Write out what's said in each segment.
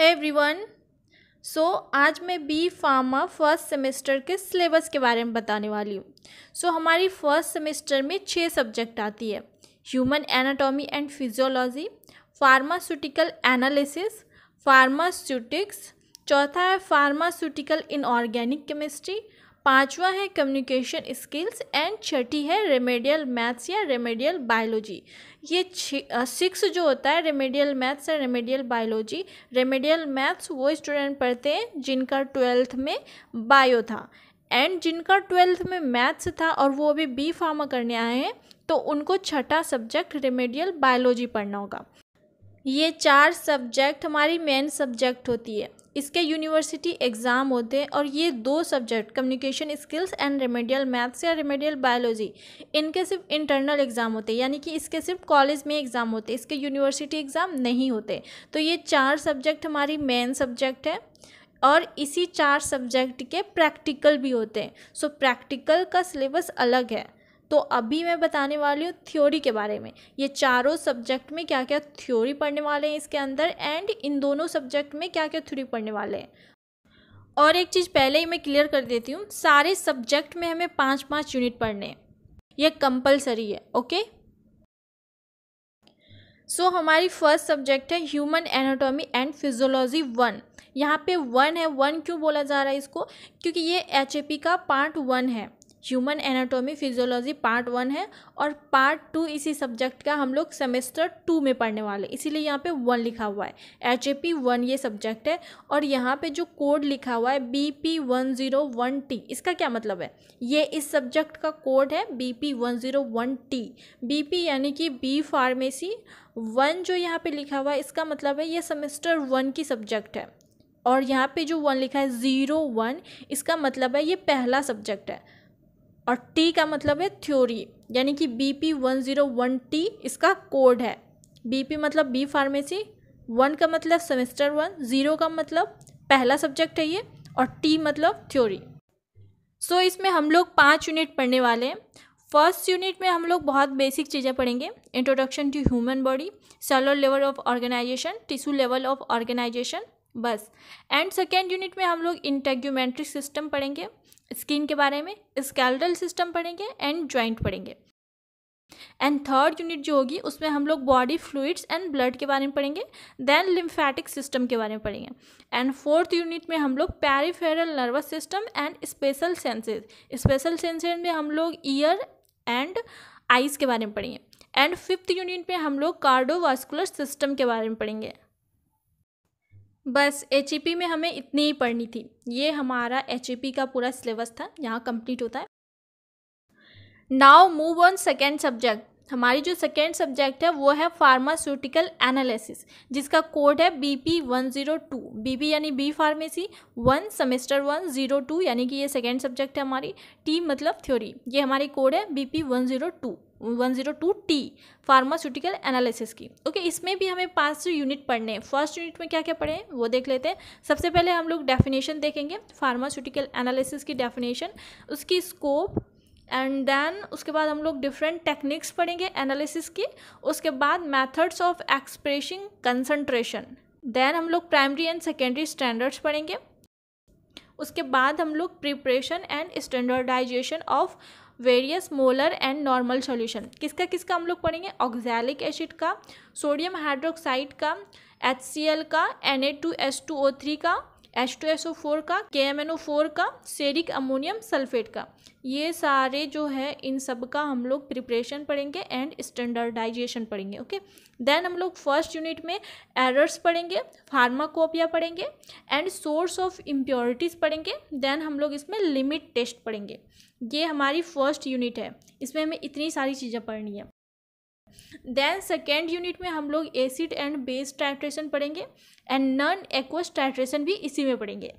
है everyone so आज मैं बी फार्मा फर्स्ट सेमेस्टर के सिलेबस के बारे में बताने वाली हूँ सो so, हमारी फर्स्ट सेमेस्टर में छः सब्जेक्ट आती है human anatomy and physiology pharmaceutical analysis pharmaceutics चौथा है फार्मास्यूटिकल इनऑर्गेनिक केमिस्ट्री पांचवा है कम्युनिकेशन स्किल्स एंड छठी है रेमेडियल मैथ्स या रेमेडियल बायोलॉजी ये सिक्स जो होता है रेमेडियल मैथ्स या रेमेडियल बायोलॉजी रेमेडियल मैथ्स वो स्टूडेंट पढ़ते हैं जिनका ट्वेल्थ में बायो था एंड जिनका ट्वेल्थ में मैथ्स था और वो अभी बी फार्मा करने आए हैं तो उनको छठा सब्जेक्ट रेमेडियल बायोलॉजी पढ़ना होगा ये चार सब्जेक्ट हमारी मेन सब्जेक्ट होती है इसके यूनिवर्सिटी एग्ज़ाम होते हैं और ये दो subject communication skills and remedial maths या रेमेडियल बायोलॉजी इनके सिर्फ इंटरनल एग्ज़ाम होते हैं यानी कि इसके सिर्फ कॉलेज में एग्ज़ाम होते हैं इसके यूनिवर्सिटी एग्ज़ाम नहीं होते तो ये चार सब्जेक्ट हमारी मेन सब्जेक्ट है और इसी चार सब्जेक्ट के प्रैक्टिकल भी होते हैं सो प्रैक्टिकल का सिलेबस अलग है तो अभी मैं बताने वाली हूँ थ्योरी के बारे में ये चारों सब्जेक्ट में क्या क्या थ्योरी पढ़ने वाले हैं इसके अंदर एंड इन दोनों सब्जेक्ट में क्या क्या थ्योरी पढ़ने वाले हैं और एक चीज़ पहले ही मैं क्लियर कर देती हूँ सारे सब्जेक्ट में हमें पाँच पाँच यूनिट पढ़ने हैं यह कंपल्सरी है ओके सो so, हमारी फर्स्ट सब्जेक्ट है human anatomy and physiology one यहाँ पे वन है वन क्यों बोला जा रहा है इसको क्योंकि ये एच का पार्ट वन है human anatomy physiology part one है और पार्ट टू इसी सब्जेक्ट का हम लोग सेमेस्टर टू में पढ़ने वाले इसीलिए यहाँ पे वन लिखा हुआ है एच ए पी वन ये सब्जेक्ट है और यहाँ पे जो कोड लिखा हुआ है B P one zero one T इसका क्या मतलब है ये इस सब्जेक्ट का कोड है B P one zero one T B P यानी कि बी फार्मेसी वन जो यहाँ पे लिखा हुआ है इसका मतलब है ये सेमेस्टर वन की सब्जेक्ट है और यहाँ पे जो वन लिखा है ज़ीरो वन इसका मतलब है ये पहला सब्जेक्ट है और टी का मतलब है थ्योरी यानी कि B P one zero one T इसका कोड है बी पी मतलब बी फार्मेसी वन का मतलब सेमेस्टर वन ज़ीरो का मतलब पहला सब्जेक्ट है ये और टी मतलब थ्योरी सो so, इसमें हम लोग पाँच यूनिट पढ़ने वाले हैं फर्स्ट यूनिट में हम लोग बहुत बेसिक चीज़ें पढ़ेंगे introduction to human body cellular level of organization tissue level of organization बस एंड सेकेंड यूनिट में हम लोग इंटेग्यूमेंट्रिक सिस्टम पढ़ेंगे स्किन के बारे में स्केल्टल सिस्टम पढ़ेंगे एंड ज्वाइंट पढ़ेंगे एंड थर्ड यूनिट जो होगी उसमें हम लोग बॉडी फ्लूइड्स एंड ब्लड के बारे में पढ़ेंगे देन लिम्फेटिक सिस्टम के बारे में पढ़ेंगे एंड फोर्थ यूनिट में हम लोग peripheral nervous system and special senses special senses में हम लोग ईयर एंड आइज़ के बारे में पढ़ेंगे एंड फिफ्थ यूनिट में हम लोग कार्डोवास्कुलर सिस्टम के बारे में पढ़ेंगे बस एच e में हमें इतनी ही पढ़नी थी ये हमारा एच e का पूरा सिलेबस था यहाँ कंप्लीट होता है now move on second subject हमारी जो सेकेंड सब्जेक्ट है वो है फार्मास्यूटिकल एनालिसिस जिसका कोड है B P one zero two B P यानी B pharmacy one semester one zero two यानी कि ये सेकेंड सब्जेक्ट है हमारी टी मतलब थ्योरी ये हमारी कोड है B P one zero two one zero two T pharmaceutical analysis की ओके इसमें भी हमें पाँच यूनिट पढ़ने हैं फर्स्ट यूनिट में क्या क्या पढ़े हैं वो देख लेते हैं सबसे पहले हम लोग डेफिनेशन देखेंगे फार्मास्यूटिकल एनालिसिस की डेफिनेशन उसकी स्कोप एंड देन उसके बाद हम लोग डिफरेंट टेक्निक्स पढ़ेंगे एनालिसिस की उसके बाद methods of expressing concentration then हम लोग प्राइमरी एंड सेकेंडरी स्टैंडर्ड्स पढ़ेंगे उसके बाद हम लोग preparation and standardization of various molar and normal solution किसका किसका हम लोग पढ़ेंगे ऑक्जैलिक एसिड का सोडियम हाइड्रोक्साइड का एच का एन का H two S O four का K M N O four का सेरिक अमोनियम सल्फेट का ये सारे जो है इन सब का हम लोग प्रिपरेशन पढ़ेंगे एंड स्टैंडर्डाइजेशन पढ़ेंगे ओके देन हम लोग फर्स्ट यूनिट में एरर्स पढ़ेंगे फार्माकोपिया पढ़ेंगे एंड सोर्स ऑफ इम्प्योरिटीज़ पढ़ेंगे देन हम लोग इसमें लिमिट टेस्ट पढ़ेंगे ये हमारी फर्स्ट यूनिट है इसमें हमें इतनी सारी चीज़ें पढ़नी है देन सेकेंड यूनिट में हम लोग एसिड एंड बेस टाइट्रेशन पढ़ेंगे एंड नॉन एक्वस टाइट्रेशन भी इसी में पढ़ेंगे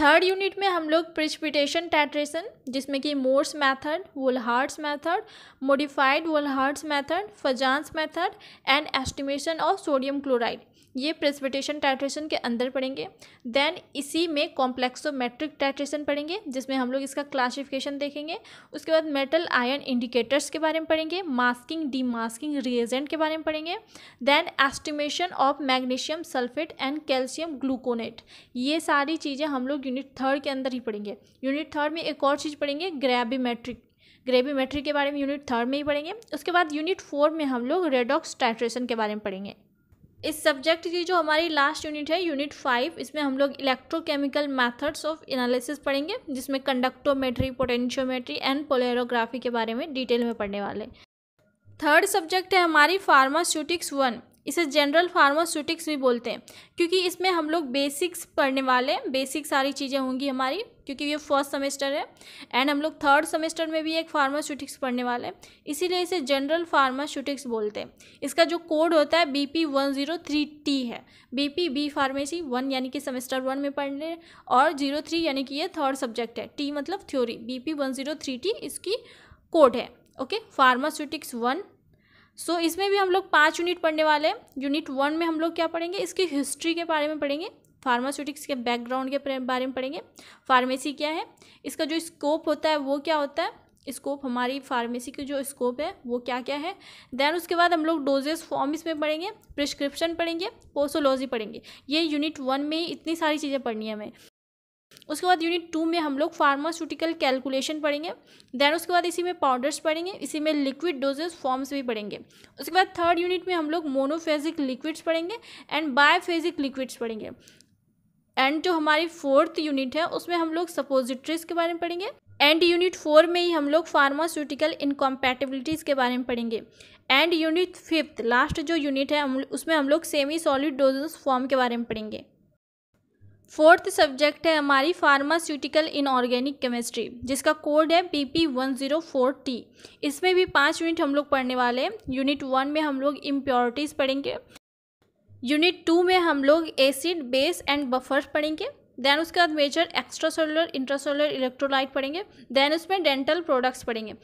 थर्ड यूनिट में हम लोग प्रिस्पिटेशन टाइट्रेशन जिसमें कि Mohr's method Volhard's method modified Volhard's method Fajans method and estimation of sodium chloride ये प्रेसिपिटेशन टाइट्रेशन के अंदर पढ़ेंगे देन इसी में कॉम्प्लेक्सोमेट्रिक टाइट्रेशन पढ़ेंगे जिसमें हम लोग इसका क्लासिफिकेशन देखेंगे उसके बाद मेटल आयन इंडिकेटर्स के बारे में पढ़ेंगे मास्किंग डीमास्किंग रिएजेंट के बारे में पढ़ेंगे then estimation of magnesium sulphate and calcium gluconate ये सारी चीज़ें हम लोग यूनिट थर्ड के अंदर ही पढ़ेंगे यूनिट थर्ड में एक और चीज़ पढ़ेंगे ग्रेबीमेट्रिक ग्रेबीमेट्रिक के बारे में यूनिट थर्ड में ही पढ़ेंगे उसके बाद यूनिट फोर में हम लोग रेडॉक्स टाइट्रेशन के बारे में पढ़ेंगे इस सब्जेक्ट की जो हमारी लास्ट यूनिट है यूनिट फाइव इसमें हम लोग इलेक्ट्रोकेमिकल मेथड्स ऑफ एनालिसिस पढ़ेंगे जिसमें कंडक्टोमेट्री पोटेंशियोमेट्री एंड पोलेरोग्राफी के बारे में डिटेल में पढ़ने वाले थर्ड सब्जेक्ट है हमारी फार्मास्यूटिक्स वन इसे जनरल फार्मास्यूटिक्स भी बोलते हैं क्योंकि इसमें हम लोग बेसिक्स पढ़ने वाले हैं बेसिक सारी चीज़ें होंगी हमारी क्योंकि ये फर्स्ट सेमेस्टर है एंड हम लोग थर्ड सेमेस्टर में भी एक फार्मास्यूटिक्स पढ़ने वाले हैं इसीलिए इसे जनरल फार्मास्यूटिक्स बोलते हैं इसका जो कोड होता है B P one zero three T है B P B pharmacy one यानी कि सेमेस्टर वन में पढ़ रहे और जीरो थ्री यानी कि ये थर्ड सब्जेक्ट है टी मतलब theory B P one zero three T इसकी कोड है okay pharmaceutics one so so, इसमें भी हम लोग पाँच यूनिट पढ़ने वाले हैं यूनिट वन में हम लोग क्या पढ़ेंगे इसकी हिस्ट्री के बारे में पढ़ेंगे फार्मास्यूटिक्स के बैकग्राउंड के बारे में पढ़ेंगे फार्मेसी क्या है इसका जो स्कोप होता है वो क्या होता है स्कोप हमारी फार्मेसी की जो स्कोप है वो क्या क्या है देन उसके बाद हम लोग डोजेस फॉर्म इसमें पढ़ेंगे प्रिस्क्रिप्शन पढ़ेंगे पोसोलॉजी पढ़ेंगे ये यूनिट वन में ही इतनी सारी चीज़ें पढ़नी है हमें उसके बाद यूनिट टू में हम लोग फार्मास्यूटिकल कैलकुलेशन पढ़ेंगे देन उसके बाद इसी में पाउडर्स पढ़ेंगे इसी में लिक्विड डोजेस फॉर्म्स भी पढ़ेंगे उसके बाद थर्ड यूनिट में हम लोग मोनोफेजिक लिक्विड्स पढ़ेंगे एंड बायोफेजिक लिक्विड्स पढ़ेंगे एंड जो हमारी फोर्थ यूनिट है उसमें हम लोग सपोजिट्रीज के बारे में पढ़ेंगे एंड यूनिट फोर में ही हम लोग फार्मास्यूटिकल इनकॉम्पैटिबिलिटीज के बारे में पढ़ेंगे एंड यूनिट फिफ्थ लास्ट जो यूनिट है उसमें हम लोग सेमी सॉलिड डोजेस फॉर्म के बारे में पढ़ेंगे फोर्थ सब्जेक्ट है हमारी फार्मास्यूटिकल इनऑर्गेनिक केमिस्ट्री जिसका कोड है P P one zero four T इसमें भी पाँच यूनिट हम लोग पढ़ने वाले हैं यूनिट वन में हम लोग इम्प्योरिटीज़ पढ़ेंगे यूनिट टू में हम लोग एसिड बेस एंड बफर्स पढ़ेंगे देन उसके बाद major extracellular intracellular electrolyte पढ़ेंगे देन उसमें डेंटल प्रोडक्ट्स पढ़ेंगे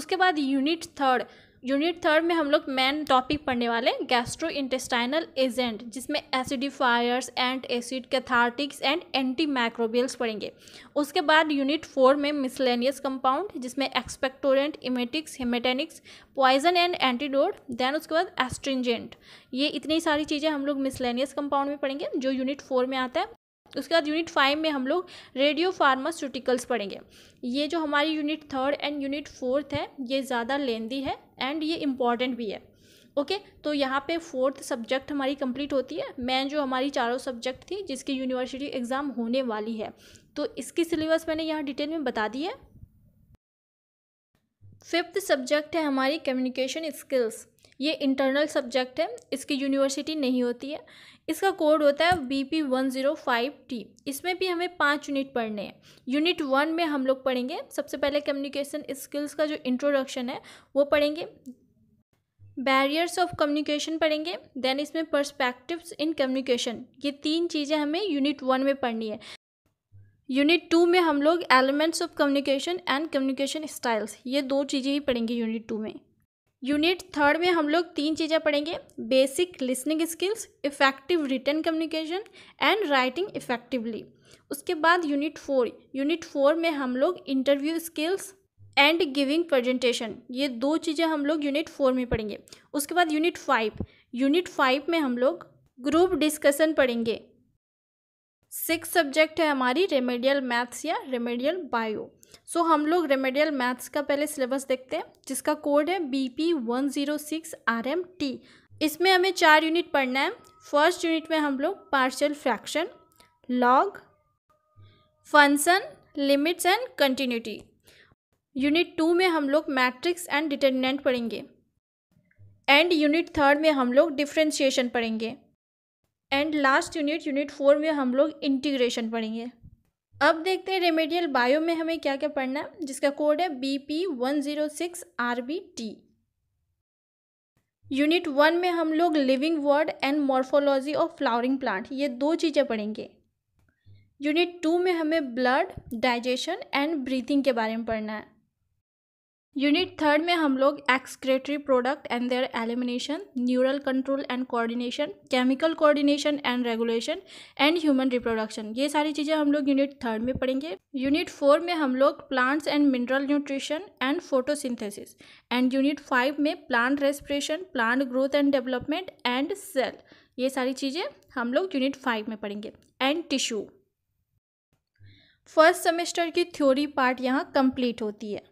उसके बाद यूनिट थर्ड यूनिट थर्ड में हम लोग मेन टॉपिक पढ़ने वाले हैं गैस्ट्रो इंटेस्टाइनल एजेंट जिसमें acidifiers and acid cathartics and antimicrobials पढ़ेंगे उसके बाद यूनिट फोर में मिसलेनियस कंपाउंड जिसमें expectorant emetics haematinics poison and antidote then उसके बाद एस्ट्रिंजेंट ये इतनी सारी चीज़ें हम लोग मिसलेनियस कंपाउंड में पढ़ेंगे जो यूनिट फोर में आता है उसके बाद यूनिट फाइव में हम लोग रेडियो फार्मास्यूटिकल्स पढ़ेंगे ये जो हमारी unit third and unit fourth है ये ज़्यादा लेंदी है एंड ये इम्पॉर्टेंट भी है ओके okay, तो यहाँ पे फोर्थ सब्जेक्ट हमारी कंप्लीट होती है मैन जो हमारी चारों सब्जेक्ट थी जिसकी यूनिवर्सिटी एग्ज़ाम होने वाली है तो इसकी सिलेबस मैंने यहाँ डिटेल में बता दी है फिफ्थ सब्जेक्ट है हमारी कम्युनिकेशन स्किल्स ये इंटरनल सब्जेक्ट है इसकी यूनिवर्सिटी नहीं होती है इसका कोड होता है B P one zero five T इसमें भी हमें पाँच यूनिट पढ़ने हैं यूनिट वन में हम लोग पढ़ेंगे सबसे पहले कम्युनिकेशन स्किल्स का जो इंट्रोडक्शन है वो पढ़ेंगे बैरियर्स ऑफ कम्युनिकेशन पढ़ेंगे देन इसमें पर्सपेक्टिव्स इन कम्युनिकेशन ये तीन चीज़ें हमें यूनिट वन में पढ़नी है यूनिट टू में हम लोग elements of communication and communication styles ये दो चीज़ें ही पढ़ेंगे यूनिट टू में यूनिट थर्ड में हम लोग तीन चीज़ें पढ़ेंगे basic listening skills effective written communication and writing effectively उसके बाद यूनिट फोर यूनिट फोर में हम लोग interview skills and giving presentation ये दो चीज़ें हम लोग यूनिट फोर में पढ़ेंगे उसके बाद यूनिट फाइव यूनिट फाइव में हम लोग ग्रुप डिस्कसन पढ़ेंगे सिक्स सब्जेक्ट है हमारी रेमेडियल मैथ्स या रेमेडियल बायो सो so, हम लोग रेमेडियल मैथ्स का पहले सिलेबस देखते हैं जिसका कोड है B P one zero six R M T इसमें हमें चार यूनिट पढ़ना है फर्स्ट यूनिट में हम लोग partial fraction log function limits and continuity unit two में हम लोग मैट्रिक्स एंड डिटर्मिनेंट पढ़ेंगे एंड यूनिट थर्ड में हम लोग डिफ्रेंशिएशन पढ़ेंगे and last unit unit four में हम लोग इंटीग्रेशन पढ़ेंगे अब देखते हैं रेमेडियल बायो में हमें क्या क्या पढ़ना है जिसका कोड है B P one zero six R B T unit one में हम लोग living world and morphology of flowering plant ये दो चीज़ें पढ़ेंगे यूनिट टू में हमें ब्लड डाइजेशन एंड ब्रीथिंग के बारे में पढ़ना है यूनिट थर्ड में हम लोग excretory product and their elimination neural control and coordination chemical coordination and regulation and human reproduction ये सारी चीज़ें हम लोग यूनिट थर्ड में पढ़ेंगे यूनिट फोर में हम लोग plants and mineral nutrition and photosynthesis and unit five में plant respiration plant growth and development and cell ये सारी चीज़ें हम लोग यूनिट फाइव में पढ़ेंगे एंड टिश्यू फर्स्ट सेमेस्टर की थ्योरी पार्ट यहाँ कंप्लीट होती है